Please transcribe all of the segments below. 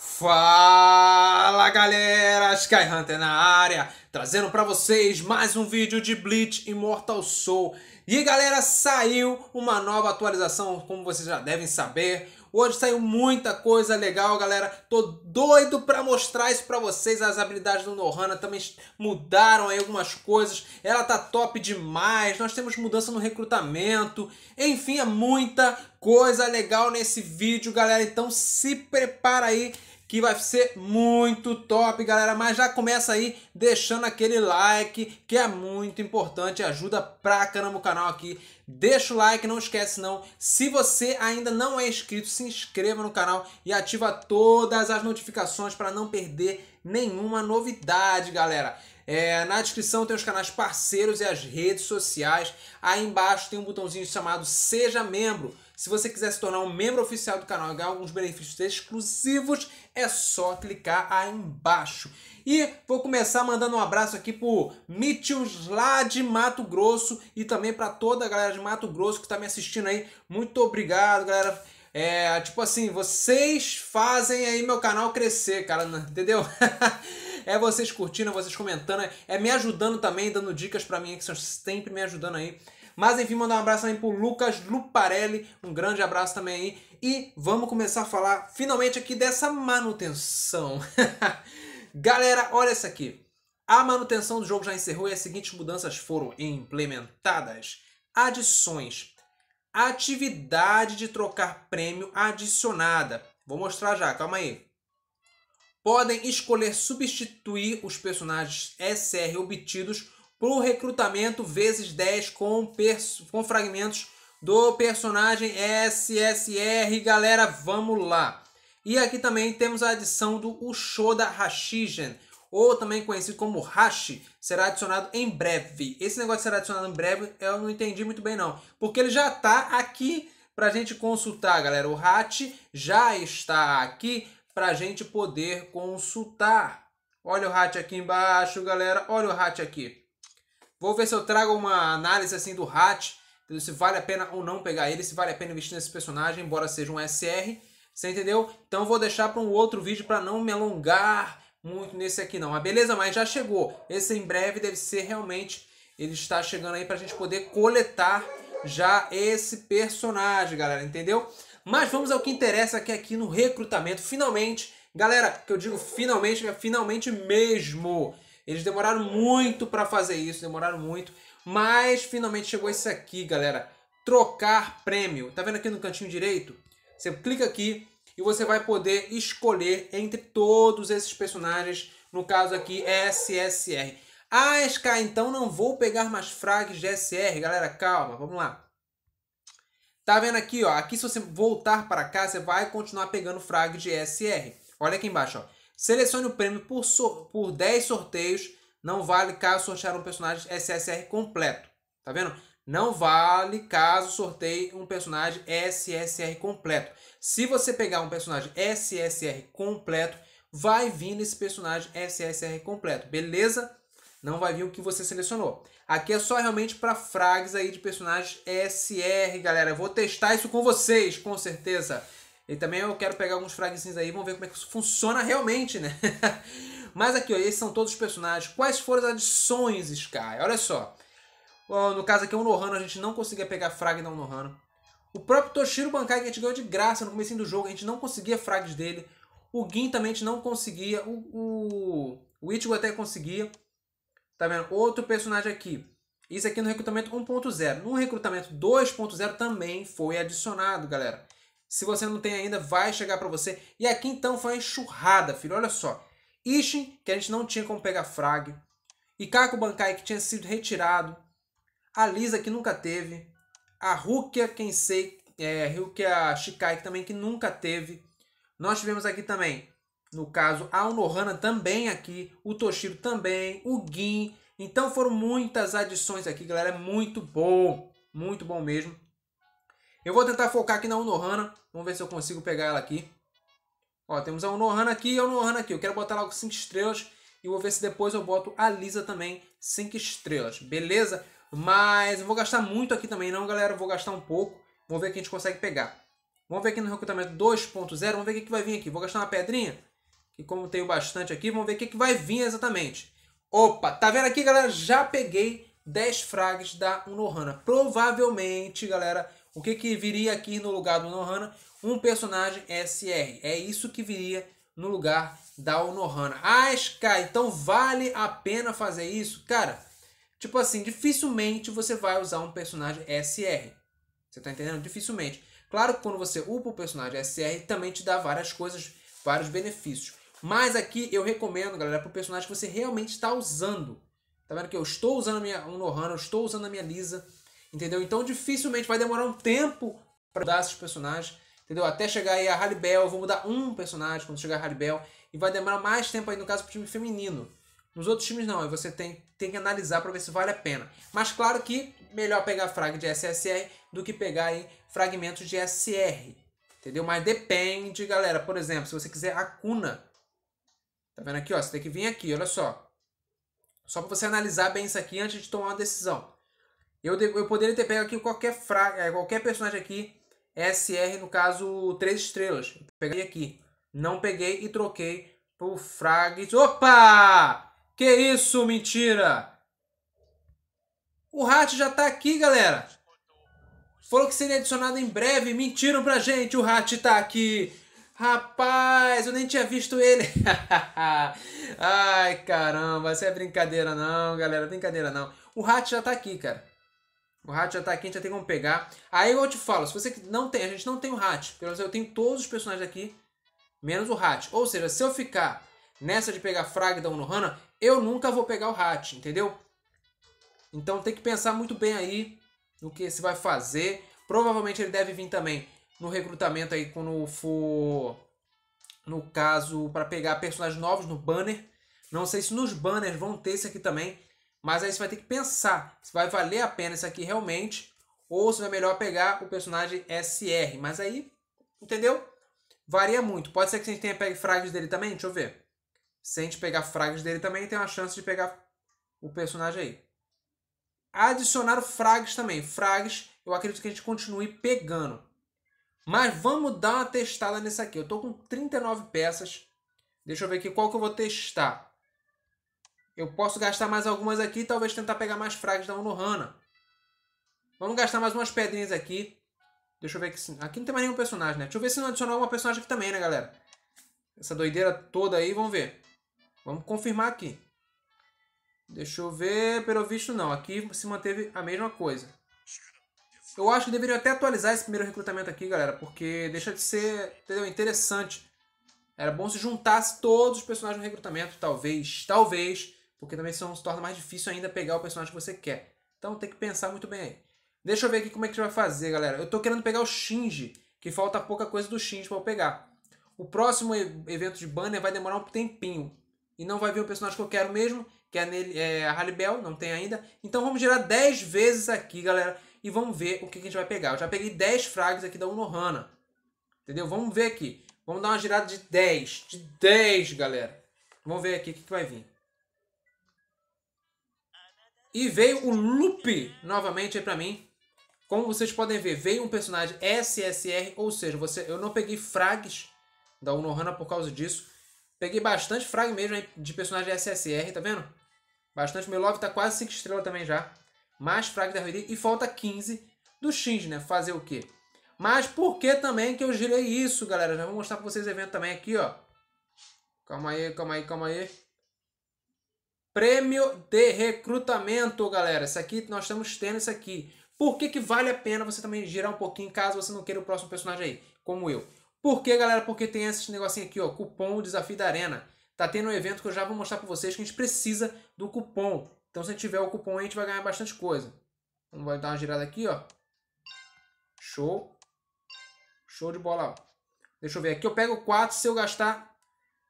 Fala galera, Skyhunter na área, trazendo para vocês mais um vídeo de Bleach Immortal Soul. E galera, saiu uma nova atualização, como vocês já devem saber, Hoje saiu muita coisa legal, galera. Tô doido para mostrar isso para vocês. As habilidades do Nohana também mudaram aí algumas coisas. Ela tá top demais. Nós temos mudança no recrutamento. Enfim, é muita coisa legal nesse vídeo, galera. Então se prepara aí que vai ser muito top, galera. Mas já começa aí deixando aquele like, que é muito importante, ajuda pra caramba o canal aqui. Deixa o like, não esquece não. Se você ainda não é inscrito, se inscreva no canal e ativa todas as notificações para não perder nenhuma novidade, galera. É, na descrição tem os canais parceiros e as redes sociais. Aí embaixo tem um botãozinho chamado Seja Membro. Se você quiser se tornar um membro oficial do canal e ganhar alguns benefícios exclusivos, é só clicar aí embaixo. E vou começar mandando um abraço aqui pro Mítios lá de Mato Grosso e também para toda a galera de Mato Grosso que está me assistindo aí. Muito obrigado, galera. É, tipo assim, vocês fazem aí meu canal crescer, cara, entendeu? é vocês curtindo, é vocês comentando, é me ajudando também, dando dicas para mim, que são sempre me ajudando aí. Mas enfim, mandar um abraço aí pro Lucas Luparelli, um grande abraço também aí. E vamos começar a falar finalmente aqui dessa manutenção. Galera, olha isso aqui. A manutenção do jogo já encerrou e as seguintes mudanças foram implementadas: adições, atividade de trocar prêmio adicionada. Vou mostrar já, calma aí podem escolher substituir os personagens SR obtidos por recrutamento vezes 10 com, com fragmentos do personagem SSR. Galera, vamos lá! E aqui também temos a adição do Ushoda Hashigen, ou também conhecido como Hashi, será adicionado em breve. Esse negócio será adicionado em breve, eu não entendi muito bem não, porque ele já está aqui para a gente consultar, galera. O Hashi já está aqui para a gente poder consultar. Olha o hatch aqui embaixo, galera. Olha o hatch aqui. Vou ver se eu trago uma análise assim do hatch, se vale a pena ou não pegar ele, se vale a pena investir nesse personagem, embora seja um SR. Você entendeu? Então vou deixar para um outro vídeo para não me alongar muito nesse aqui não. Mas beleza, mas já chegou. Esse em breve deve ser realmente... Ele está chegando aí para a gente poder coletar já esse personagem, galera. Entendeu? Mas vamos ao que interessa que é aqui no recrutamento. Finalmente, galera, que eu digo finalmente, é finalmente mesmo. Eles demoraram muito para fazer isso, demoraram muito, mas finalmente chegou isso aqui, galera. Trocar prêmio. Tá vendo aqui no cantinho direito? Você clica aqui e você vai poder escolher entre todos esses personagens, no caso aqui SSR. Ah, SK, então não vou pegar mais frags de SR, galera, calma, vamos lá. Tá vendo aqui, ó? Aqui se você voltar para cá, você vai continuar pegando frag de SR. Olha aqui embaixo, ó. Selecione o prêmio por, so por 10 sorteios. Não vale caso sortear um personagem SSR completo. Tá vendo? Não vale caso sorteie um personagem SSR completo. Se você pegar um personagem SSR completo, vai vindo esse personagem SSR completo, beleza? Não vai vir o que você selecionou. Aqui é só realmente para frags aí de personagens SR, galera. Eu vou testar isso com vocês, com certeza. E também eu quero pegar alguns fragzinhos aí, vamos ver como é que isso funciona realmente, né? Mas aqui, ó, esses são todos os personagens. Quais foram as adições, Sky? Olha só. No caso aqui, é o Nohano, a gente não conseguia pegar frag não Nohano. O próprio Toshiro Bankai, que a gente ganhou de graça no começo do jogo, a gente não conseguia frags dele. O Gin também a gente não conseguia. O, o, o Ichigo até conseguia. Tá vendo? Outro personagem aqui. Isso aqui no recrutamento 1.0. No recrutamento 2.0 também foi adicionado, galera. Se você não tem ainda, vai chegar para você. E aqui então foi uma enxurrada, filho. Olha só. Ishin, que a gente não tinha como pegar frag. Ikaku Bankai, que tinha sido retirado. A Lisa, que nunca teve. A Rukia sei é, Rukia Shikai, que também que nunca teve. Nós tivemos aqui também no caso, a Unohana também aqui, o Toshiro também, o Gin. Então foram muitas adições aqui, galera. É muito bom, muito bom mesmo. Eu vou tentar focar aqui na Unohana. Vamos ver se eu consigo pegar ela aqui. Ó, temos a Unohana aqui e a Unohana aqui. Eu quero botar logo 5 estrelas. E vou ver se depois eu boto a Lisa também 5 estrelas. Beleza? Mas vou gastar muito aqui também não, galera. Vou gastar um pouco. Vamos ver o que a gente consegue pegar. Vamos ver aqui no recrutamento 2.0. Vamos ver o que vai vir aqui. Vou gastar uma pedrinha. E como tenho bastante aqui, vamos ver o que, que vai vir exatamente. Opa, tá vendo aqui, galera? Já peguei 10 frags da Unohana. Provavelmente, galera, o que, que viria aqui no lugar do Unohana? Um personagem SR. É isso que viria no lugar da Unohana. Ah, Sky, então vale a pena fazer isso? Cara, tipo assim, dificilmente você vai usar um personagem SR. Você tá entendendo? Dificilmente. Claro que quando você upa o personagem SR, também te dá várias coisas, vários benefícios. Mas aqui eu recomendo, galera, pro personagem que você realmente está usando. Tá vendo que eu estou usando a minha Unohana, eu estou usando a minha Lisa, entendeu? Então dificilmente vai demorar um tempo para mudar esses personagens, entendeu? Até chegar aí a Haribel, eu vou mudar um personagem quando chegar a Haribel, e vai demorar mais tempo aí, no caso, o time feminino. Nos outros times não, aí você tem, tem que analisar para ver se vale a pena. Mas claro que melhor pegar frag de SSR do que pegar aí fragmentos de SR, entendeu? Mas depende, galera. Por exemplo, se você quiser a Cuna, Tá vendo aqui, ó? Você tem que vir aqui, olha só. Só para você analisar bem isso aqui antes de tomar uma decisão. Eu, eu poderia ter pego aqui qualquer, fraga, é, qualquer personagem aqui, SR, no caso, 3 estrelas. peguei aqui. Não peguei e troquei pro Frag. Opa! Que isso, mentira! O Hat já tá aqui, galera. Falou que seria adicionado em breve. Mentiram pra gente, o Hat tá aqui. Rapaz, eu nem tinha visto ele. Ai, caramba, isso é brincadeira não, galera, brincadeira não. O rato já tá aqui, cara. O rato já tá aqui, a gente já tem como pegar. Aí eu te falo, se você não tem, a gente não tem o rato. Pelo menos eu tenho todos os personagens aqui, menos o rato. Ou seja, se eu ficar nessa de pegar frag da Hana, eu nunca vou pegar o rato, entendeu? Então tem que pensar muito bem aí no que você vai fazer. Provavelmente ele deve vir também no recrutamento aí quando for no caso para pegar personagens novos no banner. Não sei se nos banners vão ter isso aqui também, mas aí você vai ter que pensar se vai valer a pena isso aqui realmente ou se é melhor pegar o personagem SR. Mas aí, entendeu? Varia muito. Pode ser que a gente tenha pego frags dele também, deixa eu ver. Se a gente pegar frags dele também, tem uma chance de pegar o personagem aí. Adicionar frags também. Frags, eu acredito que a gente continue pegando. Mas vamos dar uma testada nessa aqui. Eu estou com 39 peças. Deixa eu ver aqui qual que eu vou testar. Eu posso gastar mais algumas aqui talvez tentar pegar mais frags da Unohana. Vamos gastar mais umas pedrinhas aqui. Deixa eu ver aqui. Aqui não tem mais nenhum personagem, né? Deixa eu ver se não adicionar uma personagem aqui também, né, galera? Essa doideira toda aí, vamos ver. Vamos confirmar aqui. Deixa eu ver, pelo visto não. Aqui se manteve a mesma coisa. Eu acho que deveria até atualizar esse primeiro recrutamento aqui, galera, porque deixa de ser entendeu, interessante. Era bom se juntasse todos os personagens no recrutamento, talvez, talvez, porque também se torna mais difícil ainda pegar o personagem que você quer. Então tem que pensar muito bem aí. Deixa eu ver aqui como é que a gente vai fazer, galera. Eu tô querendo pegar o Shinji, que falta pouca coisa do Shinji pra eu pegar. O próximo evento de banner vai demorar um tempinho. E não vai vir o personagem que eu quero mesmo, que é, nele, é a Halibel, Bell, não tem ainda. Então vamos girar 10 vezes aqui, galera e vamos ver o que, a gente vai pegar. Eu já peguei 10 frags aqui da Unohana. Entendeu? Vamos ver aqui. Vamos dar uma girada de 10. De 10, galera. Vamos ver aqui o que, que vai vir. E veio o Loop novamente aí pra mim. Como vocês podem ver, veio um personagem SSR, ou seja, você, eu não peguei frags da Unohana por causa disso. Peguei bastante frag mesmo de personagem SSR, tá vendo? Bastante. Meu Love tá quase 5 estrelas também já mais praga da ruína. E falta 15 do X, né? Fazer o quê? Mas por que também que eu girei isso, galera? Já vou mostrar pra vocês o evento também aqui, ó. Calma aí, calma aí, calma aí. Prêmio de recrutamento, galera. Isso aqui, nós estamos tendo isso aqui. Por que, que vale a pena você também girar um pouquinho, caso você não queira o próximo personagem aí, como eu? Por que, galera? Porque tem esse negocinho aqui, ó. Cupom Desafio da Arena. Tá tendo um evento que eu já vou mostrar pra vocês que a gente precisa do cupom. Então se a gente tiver o cupom a gente vai ganhar bastante coisa. Vamos dar uma girada aqui, ó. Show. Show de bola. Ó. Deixa eu ver aqui. Eu pego 4 se eu gastar...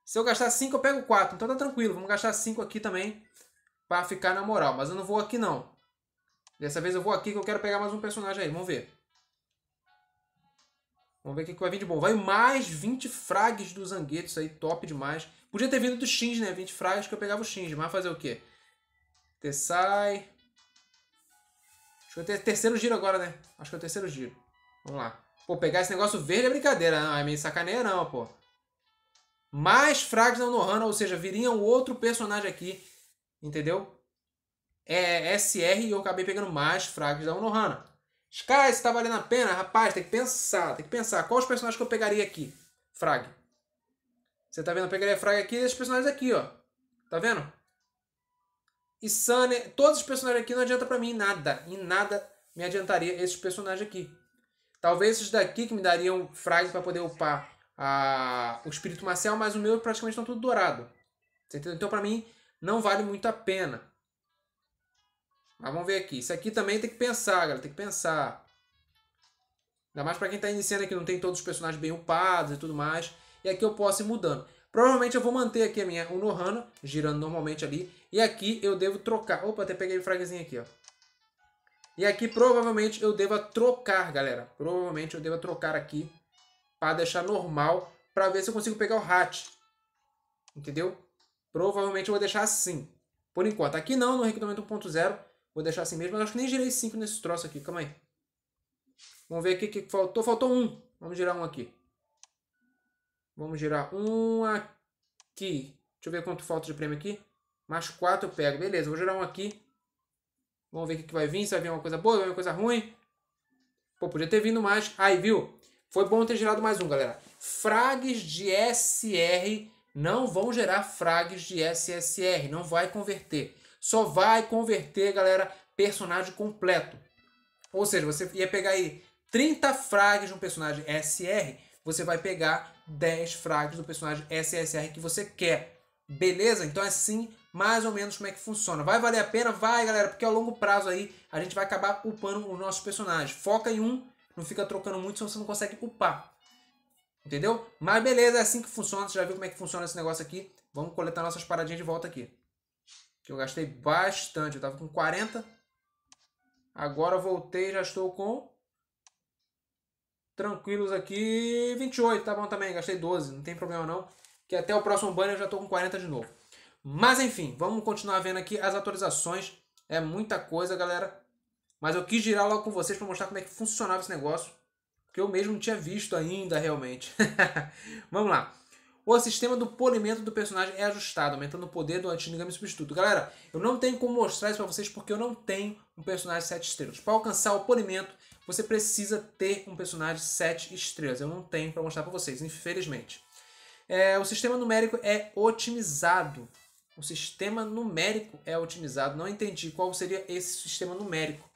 Se eu gastar 5, eu pego 4. Então tá tranquilo. Vamos gastar 5 aqui também para ficar na moral. Mas eu não vou aqui, não. Dessa vez eu vou aqui que eu quero pegar mais um personagem aí. Vamos ver. Vamos ver o que, que vai vir de bom. Vai mais 20 frags do Zangueto. Isso aí, top demais. Podia ter vindo do Shinji, né? 20 frags que eu pegava o Shinji. Mas fazer o quê? Tessai. Acho que é o ter terceiro giro agora, né? Acho que é o terceiro giro. Vamos lá. Pô, pegar esse negócio verde é brincadeira. Não, é meio sacaneia não, pô. Mais da Nohana, ou seja, viria um outro personagem aqui. Entendeu? É SR e eu acabei pegando mais da Nohana. Sky, se tá valendo a pena? Rapaz, tem que pensar, tem que pensar. Quais os personagens que eu pegaria aqui? Frag. Você tá vendo? Eu pegaria Frag aqui e esses personagens aqui, ó. Tá vendo? e Sunny, todos os personagens aqui não adianta para mim nada. Em nada me adiantaria esses personagens aqui. Talvez esses daqui que me dariam frases para poder upar a, o espírito marcial, mas o meu praticamente estão tá tudo dourado. Então para mim não vale muito a pena. Mas vamos ver aqui. Isso aqui também tem que pensar, galera. Tem que pensar. Ainda mais para quem tá iniciando aqui, não tem todos os personagens bem upados e tudo mais. E aqui eu posso ir mudando. Provavelmente eu vou manter aqui a minha Unohana, girando normalmente ali. E aqui eu devo trocar. Opa, até peguei o fragzinho aqui, ó. E aqui provavelmente eu deva trocar, galera. Provavelmente eu deva trocar aqui para deixar normal para ver se eu consigo pegar o hat. Entendeu? Provavelmente eu vou deixar assim. Por enquanto. Aqui não, no recrutamento 1.0. Vou deixar assim mesmo. Eu acho que nem girei 5 nesse troço aqui. Calma aí. Vamos ver aqui o que faltou. Faltou um. Vamos girar um aqui. Vamos girar um aqui. Deixa eu ver quanto falta de prêmio aqui. Mais 4 eu pego. Beleza, vou gerar um aqui. Vamos ver o que, vai vir. Se vai vir uma coisa boa, vai vir uma coisa ruim. Pô, podia ter vindo mais. Aí, viu? Foi bom ter gerado mais um, galera. Frags de SR não vão gerar frags de SSR. Não vai converter. Só vai converter, galera, personagem completo. Ou seja, você ia pegar aí 30 frags de um personagem SR. Você vai pegar 10 frags do personagem SSR que você quer. Beleza? Então assim mais ou menos como é que funciona. Vai valer a pena? Vai, galera, porque a longo prazo aí a gente vai acabar upando os nossos personagens. Foca em um, não fica trocando muito, senão você não consegue upar. Entendeu? Mas beleza, é assim que funciona. Você já viu como é que funciona esse negócio aqui. Vamos coletar nossas paradinhas de volta aqui. Que eu gastei bastante. Eu tava com 40. Agora eu voltei, já estou com... Tranquilos aqui. 28, tá bom também. Gastei 12, não tem problema não. Que até o próximo banner eu já estou com 40 de novo. Mas enfim, vamos continuar vendo aqui as atualizações. É muita coisa, galera. Mas eu quis girar logo com vocês para mostrar como é que funcionava esse negócio. Que eu mesmo não tinha visto ainda, realmente. vamos lá. O sistema do polimento do personagem é ajustado, aumentando o poder do antinigami substituto. Galera, eu não tenho como mostrar isso para vocês porque eu não tenho um personagem 7 estrelas. Para alcançar o polimento, você precisa ter um personagem 7 estrelas. Eu não tenho para mostrar para vocês, infelizmente. É, o sistema numérico é otimizado. O sistema numérico é otimizado. Não entendi qual seria esse sistema numérico.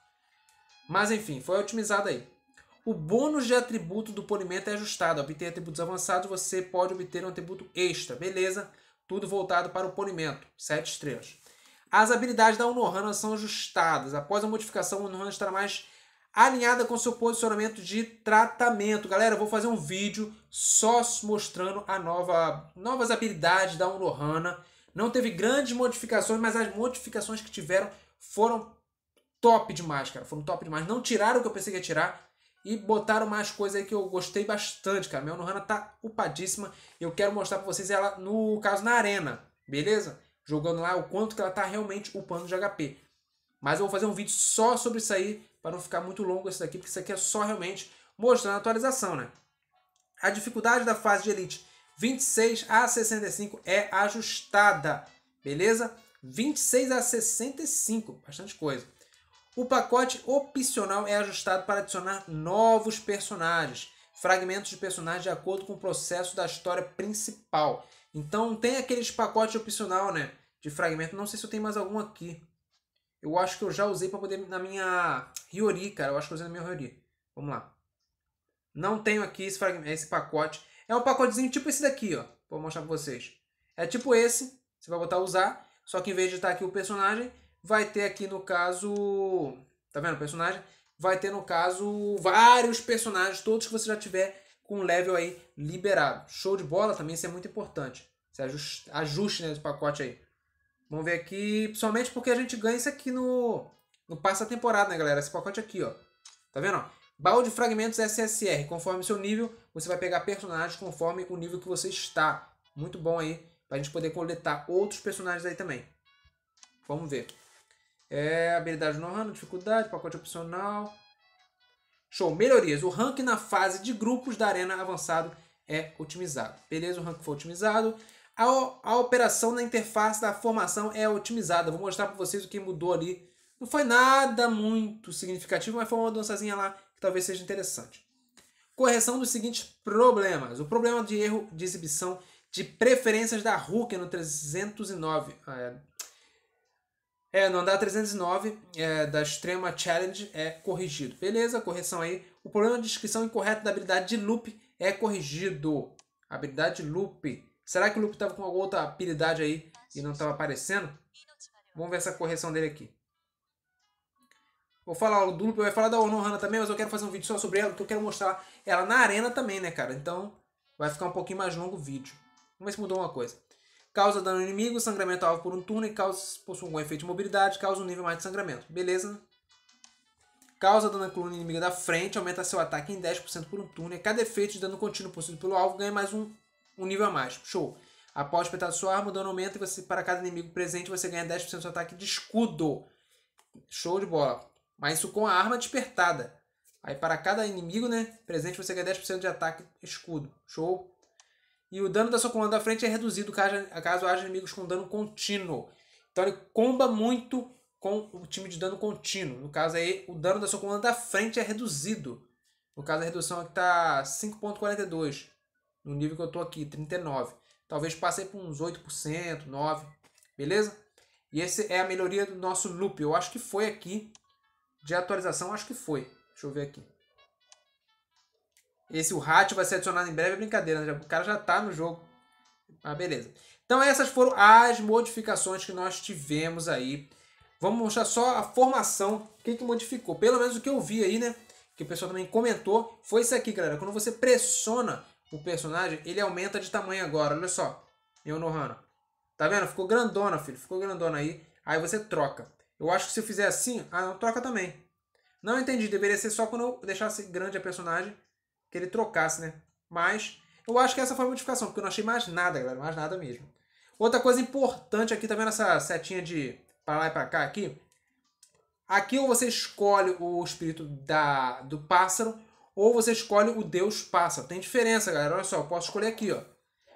Mas enfim, foi otimizado aí. O bônus de atributo do polimento é ajustado. Obter atributos avançados, você pode obter um atributo extra. Beleza, tudo voltado para o polimento. 7 estrelas. As habilidades da Unohana são ajustadas. Após a modificação, a Unohana estará mais alinhada com seu posicionamento de tratamento. Galera, eu vou fazer um vídeo só mostrando a nova, novas habilidades da Unohana não teve grandes modificações, mas as modificações que tiveram foram top demais, cara. Foram top demais. Não tiraram o que eu pensei que ia tirar e botaram mais coisa aí que eu gostei bastante, cara. Minha Nohana tá upadíssima. Eu quero mostrar pra vocês ela, no caso, na arena, beleza? Jogando lá o quanto que ela tá realmente upando de HP. Mas eu vou fazer um vídeo só sobre isso aí, para não ficar muito longo esse daqui, porque isso aqui é só realmente mostrando a atualização, né? A dificuldade da fase de Elite 26 a 65 é ajustada, beleza? 26 a 65, bastante coisa. O pacote opcional é ajustado para adicionar novos personagens, fragmentos de personagens de acordo com o processo da história principal. Então tem aqueles pacotes opcional, né, de fragmento. Não sei se eu tenho mais algum aqui. Eu acho que eu já usei para poder na minha Riori, cara. Eu acho que eu usei na minha Riori. Vamos lá. Não tenho aqui esse, esse pacote é um pacotezinho tipo esse daqui, ó. Vou mostrar pra vocês. É tipo esse. Você vai botar usar. Só que em vez de estar tá aqui o personagem, vai ter aqui no caso... Tá vendo o personagem? Vai ter no caso vários personagens, todos que você já tiver com o level aí liberado. Show de bola também, isso é muito importante. Esse ajuste, ajuste né, do pacote aí. Vamos ver aqui, principalmente porque a gente ganha isso aqui no, no passa temporada, né, galera? Esse pacote aqui, ó. Tá vendo? Ó? Balde de fragmentos SSR. Conforme seu nível, você vai pegar personagens conforme o nível que você está. Muito bom aí, para a gente poder coletar outros personagens aí também. Vamos ver. É, habilidade no rano, dificuldade, pacote opcional. Show, melhorias. O rank na fase de grupos da arena avançado é otimizado. Beleza, o rank foi otimizado. A, a operação na interface da formação é otimizada. Vou mostrar para vocês o que mudou ali. Não foi nada muito significativo, mas foi uma dançazinha lá que talvez seja interessante. Correção dos seguintes problemas. O problema de erro de exibição de preferências da Hulk é no 309. Ah, é, é no andar 309 é, da Extrema Challenge é corrigido. Beleza, correção aí. O problema de descrição incorreta da habilidade de loop é corrigido. Habilidade loop. Será que o loop estava com alguma outra habilidade aí e não estava aparecendo? Vamos ver essa correção dele aqui. Vou falar do Lupe, vai falar da Onohana também, mas eu quero fazer um vídeo só sobre ela, porque eu quero mostrar ela na arena também, né, cara? Então, vai ficar um pouquinho mais longo o vídeo. Mas mudou uma coisa. Causa dano inimigo, sangramento alvo por um turno e causa, possui um efeito de mobilidade, causa um nível mais de sangramento. Beleza? Causa dano à coluna inimiga da frente, aumenta seu ataque em 10% por um turno e cada efeito de dano contínuo possuído pelo alvo ganha mais um, um nível a mais. Show! Após espetar sua arma, o dano aumenta e você, para cada inimigo presente você ganha 10% do seu ataque de escudo. Show de bola! mas isso com a arma despertada. Aí para cada inimigo, né, presente você ganha 10% de ataque escudo. Show. E o dano da sua coluna da frente é reduzido caso, caso haja inimigos com dano contínuo. Então ele comba muito com o time de dano contínuo. No caso aí, o dano da sua coluna da frente é reduzido. No caso, a redução aqui é tá 5.42. No nível que eu tô aqui, 39. Talvez passei por uns 8%, 9%. Beleza? E essa é a melhoria do nosso loop. Eu acho que foi aqui de atualização, acho que foi. Deixa eu ver aqui. Esse o Ratio vai ser adicionado em breve, é brincadeira, né? O cara já tá no jogo. Ah, beleza. Então essas foram as modificações que nós tivemos aí. Vamos mostrar só a formação, o que, que modificou. Pelo menos o que eu vi aí, né? Que o pessoal também comentou, foi isso aqui, galera. Quando você pressiona o personagem, ele aumenta de tamanho agora. Olha só, meu Nohana. Tá vendo? Ficou grandona, filho. Ficou grandona aí. Aí você troca. Eu acho que se eu fizer assim... Ah, não, troca também. Não entendi, deveria ser só quando eu deixasse grande a personagem que ele trocasse, né? Mas eu acho que essa foi a modificação, porque eu não achei mais nada, galera, mais nada mesmo. Outra coisa importante aqui, tá vendo essa setinha de para lá e para cá aqui? Aqui ou você escolhe o espírito da, do pássaro, ou você escolhe o deus pássaro. Tem diferença, galera. Olha só, eu posso escolher aqui, ó.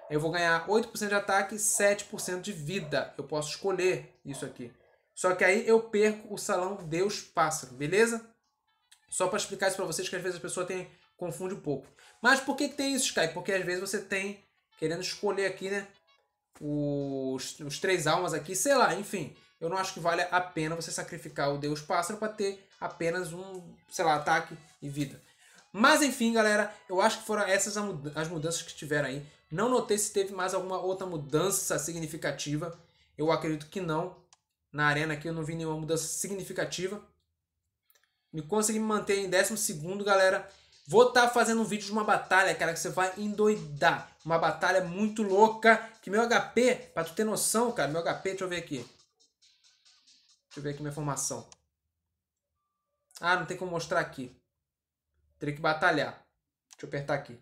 Eu vou ganhar 8% de ataque e 7% de vida. Eu posso escolher isso aqui. Só que aí eu perco o salão deus pássaro, beleza? Só para explicar isso para vocês que às vezes a pessoa tem confunde um pouco. Mas por que, que tem isso, Skype? Porque às vezes você tem querendo escolher aqui, né? Os, os três almas aqui, sei lá, enfim. Eu não acho que vale a pena você sacrificar o Deus Pássaro para ter apenas um, sei lá, ataque e vida. Mas enfim, galera, eu acho que foram essas as mudanças que tiveram aí. Não notei se teve mais alguma outra mudança significativa. Eu acredito que não. Na arena aqui eu não vi nenhuma mudança significativa. Me consegui me manter em 12, galera. Vou estar tá fazendo um vídeo de uma batalha, cara, que você vai endoidar. Uma batalha muito louca. Que meu HP, pra tu ter noção, cara, meu HP, deixa eu ver aqui. Deixa eu ver aqui minha formação. Ah, não tem como mostrar aqui. Teria que batalhar. Deixa eu apertar aqui.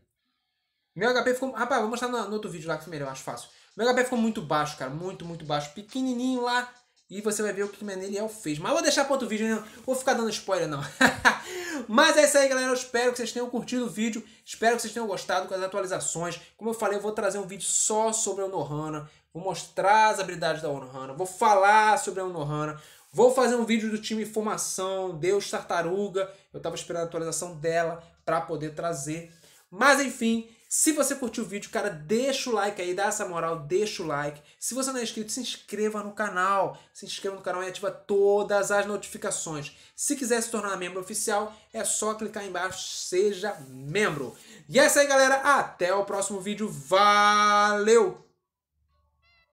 Meu HP ficou... Rapaz, vou mostrar no, no outro vídeo lá que é melhor, fácil. Meu HP ficou muito baixo, cara. Muito, muito baixo. Pequenininho lá. E você vai ver o que é o Meneliel fez. Mas vou deixar para outro vídeo, né? não vou ficar dando spoiler não. Mas é isso aí, galera. Eu espero que vocês tenham curtido o vídeo. Espero que vocês tenham gostado com as atualizações. Como eu falei, eu vou trazer um vídeo só sobre a Onohana. Vou mostrar as habilidades da Onohana. Vou falar sobre a Onohana. Vou fazer um vídeo do time Formação, Deus Tartaruga. Eu estava esperando a atualização dela para poder trazer. Mas enfim, se você curtiu o vídeo, cara, deixa o like aí, dá essa moral, deixa o like. Se você não é inscrito, se inscreva no canal. Se inscreva no canal e ativa todas as notificações. Se quiser se tornar membro oficial, é só clicar aí embaixo, seja membro. E é isso aí, galera. Até o próximo vídeo. Valeu!